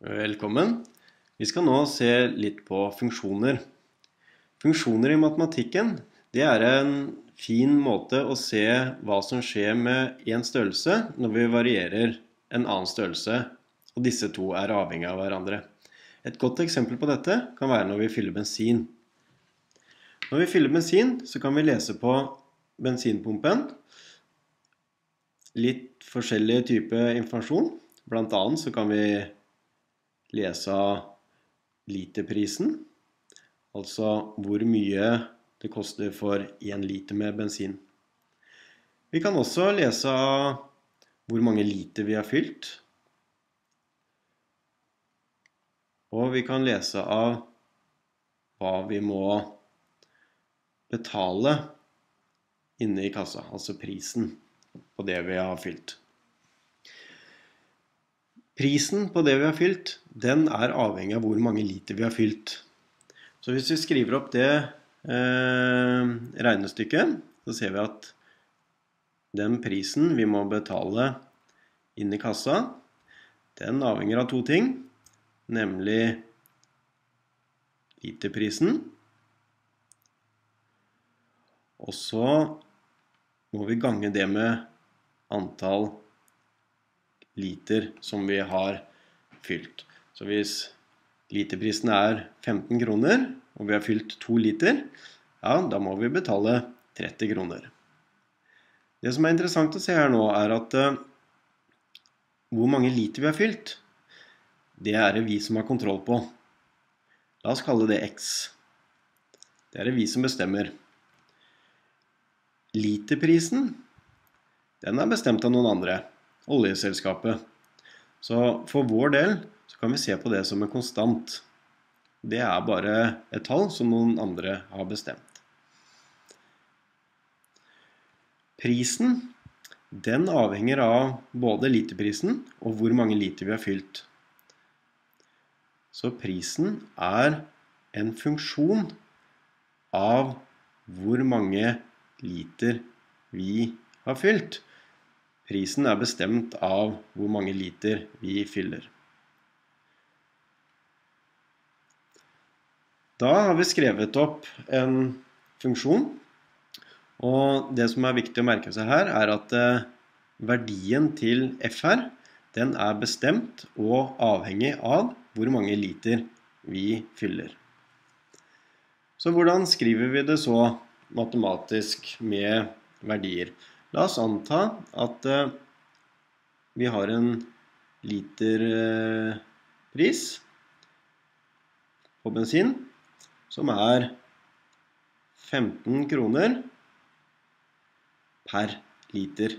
Velkommen. Vi skal nå se litt på funksjoner. Funksjoner i matematikken det er en fin måte å se hva som skjer med én størrelse når vi varierer en annen størrelse, og disse to er avhengig av hverandre. Et godt eksempel på dette kan være når vi fyller bensin. Når vi fyller bensin, så kan vi lese på bensinpumpen litt forskjellig type informasjon. Blant annet så kan vi lese literprisen, altså hvor mye det koster for én liter med bensin. Vi kan også lese hvor mange liter vi har fylt. Og vi kan lese av hva vi må betale inne i kassa, altså prisen på det vi har fylt. Prisen på det vi har fylt, den er avhengig av hvor mange liter vi har fylt. Så hvis vi skriver opp det eh, regnestykket, så ser vi at den prisen vi må betale inn i kassa, den avhenger av to ting. Nemlig literprisen. Og så må vi gange det med antall liter som vi har fylt. Så hvis literprisen er 15 kroner, og vi har fylt 2 liter, ja, da må vi betale 30 kroner. Det som er interessant å se her nå, er at uh, hvor mange liter vi har fylt, det er det vi som har kontroll på. La oss kalle det X. Det er det vi som bestemmer. Literprisen, den er bestemt av noen andre oljeselskapet. Så for vår del så kan vi se på det som en konstant. Det er bare et tall som noen andre har bestemt. Prisen den avhenger av både literprisen og hvor mange liter vi har fylt. Så prisen er en funksjon av hvor mange liter vi har fylt. Prisen er bestemt av hvor mange liter vi fyller. Da har vi skrevet opp en funksjon. Og det som er viktig å merke seg her, er at eh, verdien til f den er bestemt og avhengig av hvor mange liter vi fyller. Så hvordan skriver vi det så matematisk med verdier? La oss anta at eh, vi har en literpris eh, på bensin som er 15 kroner per liter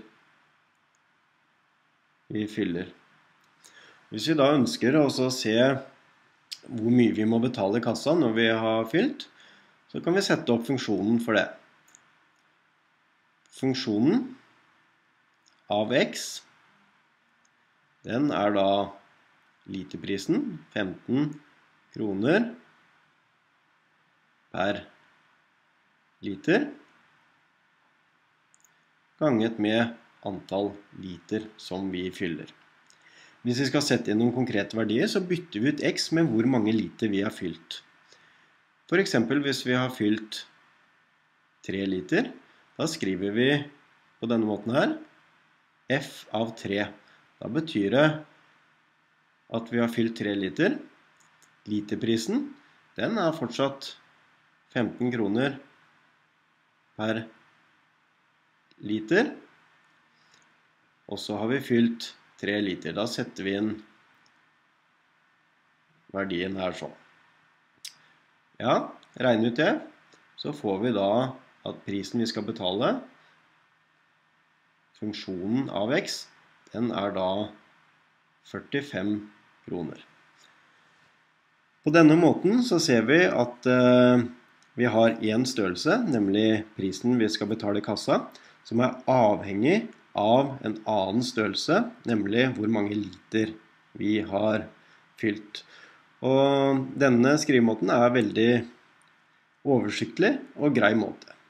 vi fyller. Hvis vi da ønsker å se hvor mye vi må betale i kassa når vi har fylt, så kan vi sette opp funksjonen for det funksjonen av x, den er da literprisen 15 kroner per liter ganget med antall liter som vi fyller. Hvis vi skal sette inn noen konkrete verdier, så bytter vi ut x med hvor mange liter vi har fylt. For eksempel hvis vi har fylt 3 liter, da skriver vi på denne måten her F av 3. Da betyr det at vi har fylt 3 liter. Literprisen den er fortsatt 15 kroner per liter. Og så har vi fylt 3 liter. Da setter vi inn verdien her sånn. Ja, regner ut det, så får vi da at prisen vi skal betale, funksjonen av x, den er da 45 kroner. På denne måten så ser vi at eh, vi har en størrelse, nemlig prisen vi skal betale i kassa, som er avhengig av en annen størrelse, nemlig hvor mange liter vi har fylt. Og denne skrivemåten er veldig oversiktlig og grei måte.